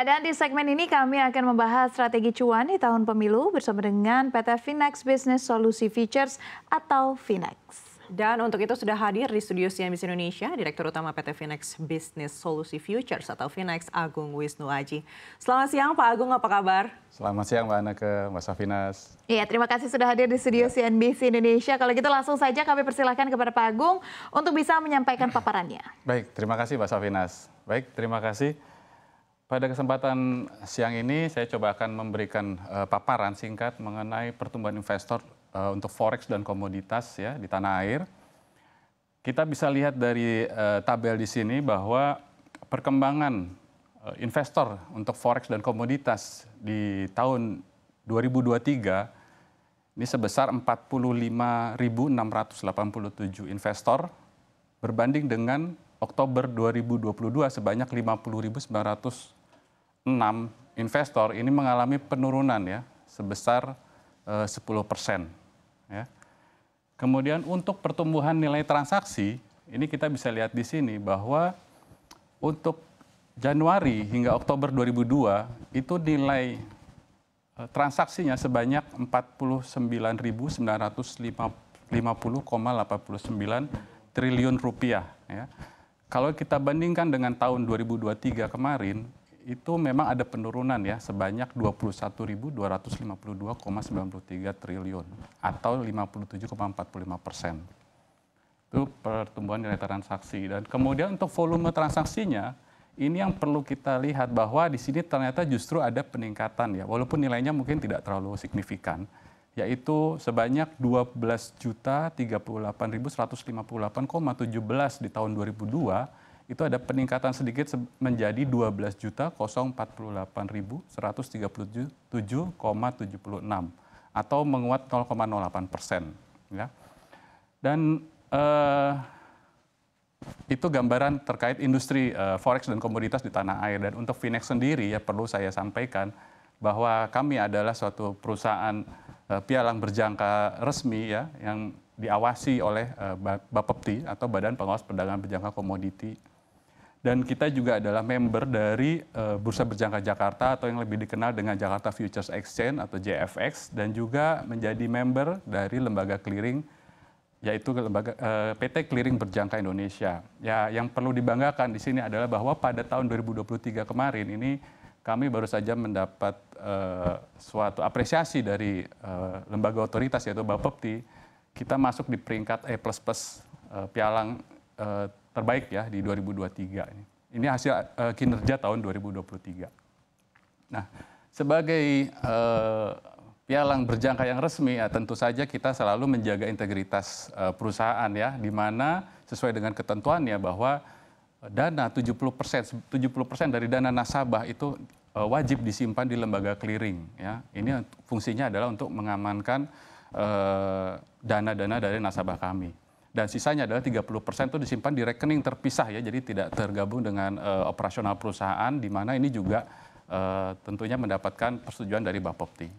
dan di segmen ini kami akan membahas strategi cuan di tahun pemilu bersama dengan PT Finex Business Solusi Features atau Finex. Dan untuk itu sudah hadir di studio CNBC Indonesia, Direktur Utama PT Finex Business Solusi Futures atau Finex Agung Wisnu Aji. Selamat siang Pak Agung, apa kabar? Selamat siang Mbak Anake, Mbak Safinas. Iya, terima kasih sudah hadir di studio ya. CNBC Indonesia. Kalau gitu langsung saja kami persilahkan kepada Pak Agung untuk bisa menyampaikan paparannya. Baik, terima kasih Mbak Safinas. Baik, terima kasih. Pada kesempatan siang ini saya coba akan memberikan uh, paparan singkat mengenai pertumbuhan investor uh, untuk forex dan komoditas ya di tanah air. Kita bisa lihat dari uh, tabel di sini bahwa perkembangan uh, investor untuk forex dan komoditas di tahun 2023 ini sebesar 45.687 investor berbanding dengan Oktober 2022 sebanyak 50.900 enam investor ini mengalami penurunan ya sebesar eh, 10 persen. Ya. Kemudian untuk pertumbuhan nilai transaksi ini kita bisa lihat di sini bahwa untuk Januari hingga Oktober 2002 itu nilai eh, transaksinya sebanyak 49.950,89 triliun rupiah. Ya. Kalau kita bandingkan dengan tahun 2023 kemarin, itu memang ada penurunan ya sebanyak 21.252,93 triliun atau 57,45 persen. Itu pertumbuhan nilai transaksi. Dan kemudian untuk volume transaksinya, ini yang perlu kita lihat bahwa di sini ternyata justru ada peningkatan ya, walaupun nilainya mungkin tidak terlalu signifikan, yaitu sebanyak belas juta belas di tahun 2002 itu ada peningkatan sedikit menjadi belas juta enam atau menguat 0,08 persen. Ya. Dan eh, itu gambaran terkait industri eh, forex dan komoditas di tanah air. Dan untuk Finex sendiri ya perlu saya sampaikan bahwa kami adalah suatu perusahaan eh, pialang berjangka resmi ya yang diawasi oleh eh, Bapepti atau Badan Pengawas Perdagangan Berjangka Komoditi dan kita juga adalah member dari uh, Bursa Berjangka Jakarta atau yang lebih dikenal dengan Jakarta Futures Exchange atau JFX dan juga menjadi member dari lembaga clearing yaitu lembaga uh, eh, PT Clearing Berjangka Indonesia. Ya, yang perlu dibanggakan di sini adalah bahwa pada tahun 2023 kemarin ini kami baru saja mendapat uh, suatu apresiasi dari uh, lembaga otoritas yaitu Bapepti kita masuk di peringkat E++ uh, pialang uh, terbaik ya di 2023 ini. Ini hasil uh, kinerja tahun 2023. Nah, sebagai uh, eh, pialang berjangka yang resmi ya tentu saja kita selalu menjaga integritas uh, perusahaan ya di mana sesuai dengan ketentuan ya bahwa dana 70% 70% dari dana nasabah itu uh, wajib disimpan di lembaga clearing ya. Ini fungsinya adalah untuk mengamankan dana-dana uh, dana -dana dari nasabah kami dan sisanya adalah 30 persen itu disimpan di rekening terpisah ya, jadi tidak tergabung dengan uh, operasional perusahaan, di mana ini juga uh, tentunya mendapatkan persetujuan dari Bapopti.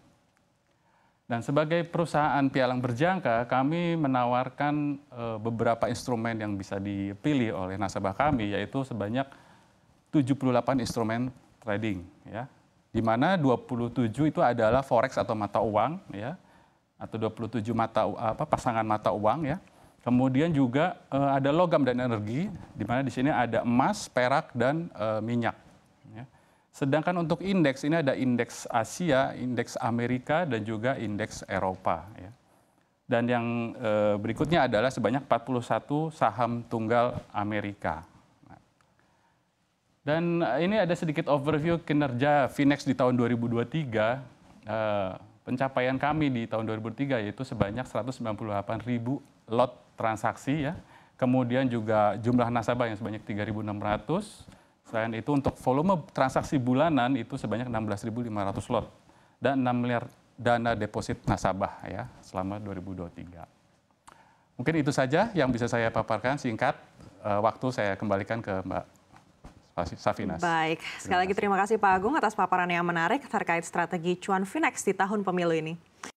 Dan sebagai perusahaan pialang berjangka, kami menawarkan eh, beberapa instrumen yang bisa dipilih oleh nasabah kami, yaitu sebanyak 78 instrumen trading, ya, di mana 27 itu adalah forex atau mata uang, ya, atau 27 mata apa pasangan mata uang, ya Kemudian juga uh, ada logam dan energi, di mana di sini ada emas, perak, dan uh, minyak. Ya. Sedangkan untuk indeks ini ada indeks Asia, indeks Amerika, dan juga indeks Eropa. Ya. Dan yang uh, berikutnya adalah sebanyak 41 saham tunggal Amerika. Dan ini ada sedikit overview kinerja Finex di tahun 2023. pencapaian kami di tahun 2003 yaitu sebanyak 198 ribu lot transaksi ya. Kemudian juga jumlah nasabah yang sebanyak 3.600. Selain itu untuk volume transaksi bulanan itu sebanyak 16.500 lot dan 6 miliar dana deposit nasabah ya selama 2023. Mungkin itu saja yang bisa saya paparkan singkat. Eh, waktu saya kembalikan ke Mbak Safinas. Baik, sekali lagi terima kasih Pak Agung atas paparan yang menarik terkait strategi cuan Finex di tahun pemilu ini.